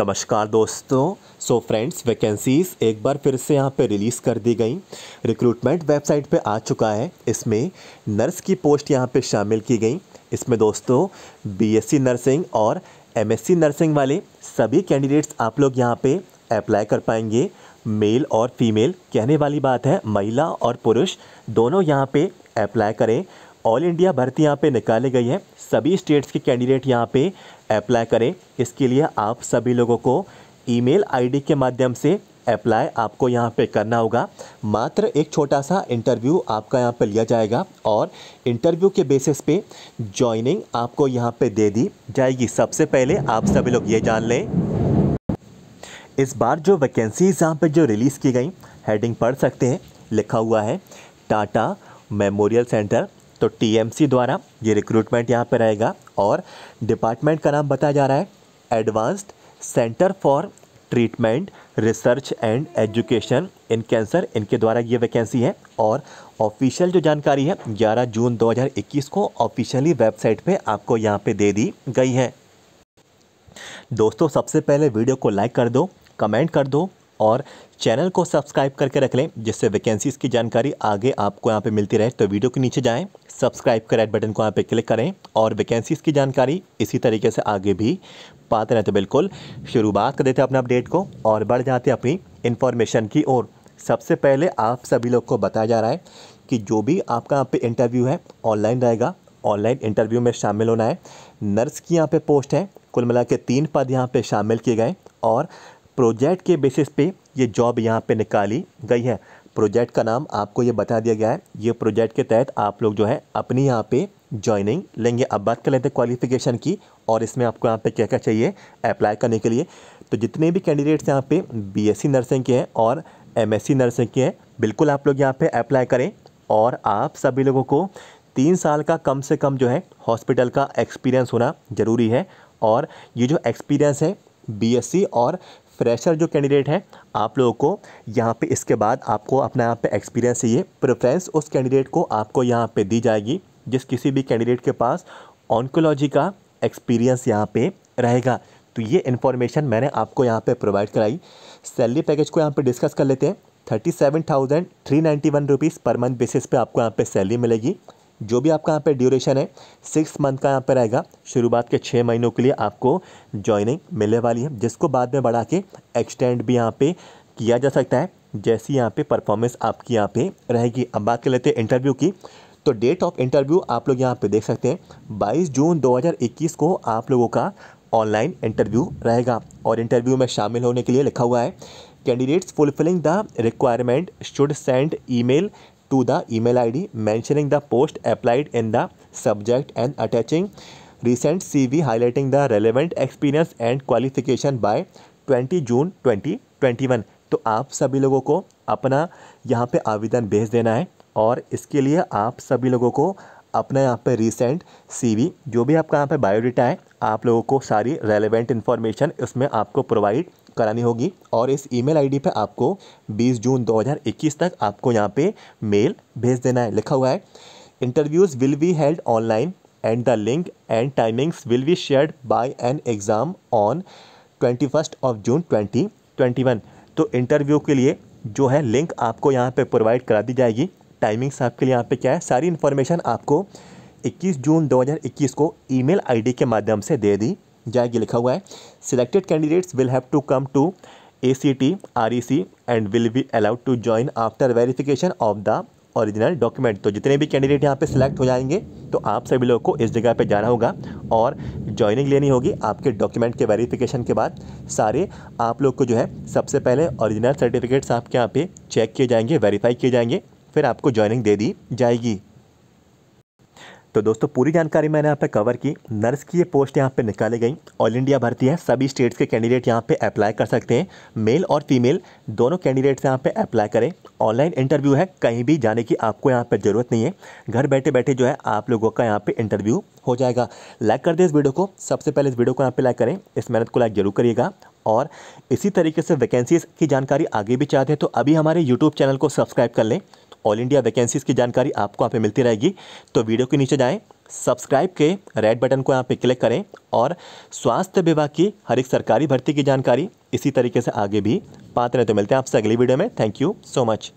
नमस्कार दोस्तों so friends vacancies एक बार फिर से यहाँ पे रिलीज़ कर दी गई रिक्रूटमेंट वेबसाइट पे आ चुका है इसमें नर्स की पोस्ट यहाँ पे शामिल की गई इसमें दोस्तों बीएससी नर्सिंग और एमएससी नर्सिंग वाले सभी कैंडिडेट्स आप लोग यहाँ पे अप्लाई कर पाएंगे मेल और फीमेल कहने वाली बात है महिला और पुरुष दोनों यहाँ पर अप्लाई करें ऑल इंडिया भर्ती यहाँ पे निकाली गई है सभी स्टेट्स के कैंडिडेट यहाँ पे अप्लाई करें इसके लिए आप सभी लोगों को ईमेल आईडी के माध्यम से अप्लाई आपको यहाँ पे करना होगा मात्र एक छोटा सा इंटरव्यू आपका यहाँ पे लिया जाएगा और इंटरव्यू के बेसिस पे जॉइनिंग आपको यहाँ पे दे दी जाएगी सबसे पहले आप सभी लोग ये जान लें इस बार जो वैकेंसीज यहाँ पे जो रिलीज़ की गई हेडिंग पढ़ सकते हैं लिखा हुआ है टाटा मेमोरियल सेंटर तो टीएमसी द्वारा ये रिक्रूटमेंट यहाँ पर रहेगा और डिपार्टमेंट का नाम बताया जा रहा है Advanced Centre for Treatment Research and Education in Cancer इनके द्वारा ये वैकेंसी है और ऑफिशियल जो जानकारी है 11 जून 2021 को ऑफिशियली वेबसाइट पे आपको यहाँ पे दे दी गई है दोस्तों सबसे पहले वीडियो को लाइक कर दो कमेंट कर दो और चैनल को सब्सक्राइब करके रख लें जिससे वैकेंसीज़ की जानकारी आगे आपको यहाँ पे मिलती रहे तो वीडियो के नीचे जाएं सब्सक्राइब कर रेड बटन को यहाँ पे क्लिक करें और वैकेंसीज़ की जानकारी इसी तरीके से आगे भी पाते रहते तो बिल्कुल शुरुआत कर देते अपने अपडेट को और बढ़ जाते अपनी इन्फॉर्मेशन की ओर सबसे पहले आप सभी लोग को बताया जा रहा है कि जो भी आपका यहाँ पर इंटरव्यू है ऑनलाइन रहेगा ऑनलाइन इंटरव्यू में शामिल होना है नर्स की यहाँ पे पोस्ट है कुल मिला के तीन पद यहाँ पे शामिल किए गए और प्रोजेक्ट के बेसिस पे ये जॉब यहाँ पे निकाली गई है प्रोजेक्ट का नाम आपको ये बता दिया गया है ये प्रोजेक्ट के तहत आप लोग जो है अपनी यहाँ पे ज्वाइनिंग लेंगे अब बात कर लेते हैं क्वालिफिकेशन की और इसमें आपको यहाँ पे क्या क्या चाहिए अप्लाई करने के लिए तो जितने भी कैंडिडेट्स यहाँ पे बीएससी नर्सिंग के हैं और एमएससी नर्सिंग के हैं बिल्कुल आप लोग यहाँ पे अप्लाई करें और आप सभी लोगों को तीन साल का कम से कम जो है हॉस्पिटल का एक्सपीरियंस होना ज़रूरी है और ये जो एक्सपीरियंस है सी और फ्रेशर जो कैंडिडेट है आप लोगों को यहाँ पे इसके बाद आपको अपना यहाँ पे एक्सपीरियंस चाहिए प्रेफरेंस उस कैंडिडेट को आपको यहाँ पे दी जाएगी जिस किसी भी कैंडिडेट के पास ऑनकोलॉजी का एक्सपीरियंस यहाँ पे रहेगा तो ये इन्फॉर्मेशन मैंने आपको यहाँ पर प्रोवाइड कराई सैलरी पैकेज को यहाँ पर डिस्कस कर लेते हैं thirty seven thousand three ninety one rupees per month basis पर आपको यहाँ पर सैलरी मिलेगी जो भी आपका यहाँ पे ड्यूरेशन है सिक्स मंथ का यहाँ पे रहेगा शुरुआत के छः महीनों के लिए आपको ज्वाइनिंग मिलने वाली है जिसको बाद में बढ़ा के एक्सटेंड भी यहाँ पे किया जा सकता है जैसी यहाँ पे परफॉर्मेंस आपकी यहाँ पे रहेगी अब बात कर लेते हैं इंटरव्यू की तो डेट ऑफ इंटरव्यू आप लोग यहाँ पर देख सकते हैं 22 जून 2021 को आप लोगों का ऑनलाइन इंटरव्यू रहेगा और इंटरव्यू में शामिल होने के लिए लिखा हुआ है candidates fulfilling the requirement should send email to the email id mentioning the post applied in the subject and attaching recent cv highlighting the relevant experience and qualification by 20 june 2021 to aap sabhi logo ko apna yahan pe aavedan bhej dena hai aur iske liye aap sabhi logo ko अपना यहाँ पे recent CV जो भी आपका यहाँ पे biodata है आप लोगों को सारी रेलेवेंट इन्फॉर्मेशन इसमें आपको प्रोवाइड करानी होगी और इस ईमेल आईडी पे आपको 20 जून 2021 तक आपको यहाँ पे मेल भेज देना है लिखा हुआ है interviews will be held online and the link and timings will be shared by an exam on twenty first of June twenty twenty one तो इंटरव्यू के लिए जो है लिंक आपको यहाँ पे प्रोवाइड करा दी जाएगी टाइमिंग्स आपके लिए यहाँ पर क्या है सारी इन्फॉर्मेशन आपको इक्कीस जून इक्कीस को आई डी के माध्यम से दे दी जाएगी लिखा हुआ है selected candidates will have to come to A C T R E C and will be allowed to join after verification of the original document तो जितने भी कैंडिडेट यहाँ पे सिलेक्ट हो जाएंगे तो आप सभी लोगों को इस जगह पे जाना होगा और ज्वाइनिंग लेनी होगी आपके डॉक्यूमेंट के वेरिफिकेशन के बाद सारे आप लोग को जो है सबसे पहले ओरिजिनल सर्टिफिकेट्स आपके यहाँ पे चेक किए जाएंगे वेरीफाई किए जाएंगे फिर आपको ज्वाइनिंग दे दी जाएगी तो दोस्तों पूरी जानकारी मैंने यहाँ पे कवर की नर्स की ये पोस्ट यहाँ पे निकाली गई ऑल इंडिया भर्ती है सभी स्टेट्स के कैंडिडेट यहाँ पे अप्लाई कर सकते हैं मेल और फीमेल दोनों कैंडिडेट्स यहाँ पे अप्लाई करें ऑनलाइन इंटरव्यू है कहीं भी जाने की आपको यहाँ पे ज़रूरत नहीं है घर बैठे बैठे जो है आप लोगों का यहाँ पर इंटरव्यू हो जाएगा लाइक कर दें इस वीडियो को सबसे पहले इस वीडियो को यहाँ पर लाइक करें इस मेहनत को लाइक जरूर करिएगा और इसी तरीके से वैकेंसीज़ की जानकारी आगे भी चाहते हैं तो अभी हमारे यूट्यूब चैनल को सब्सक्राइब कर लें ऑल इंडिया वैकेंसीज़ की जानकारी आपको यहाँ पे मिलती रहेगी तो वीडियो के नीचे जाएँ सब्सक्राइब के रेड बटन को यहाँ पे क्लिक करें और स्वास्थ्य विभाग की हर एक सरकारी भर्ती की जानकारी इसी तरीके से आगे भी पाते रहें तो मिलते हैं आपसे अगली वीडियो में थैंक यू सो मच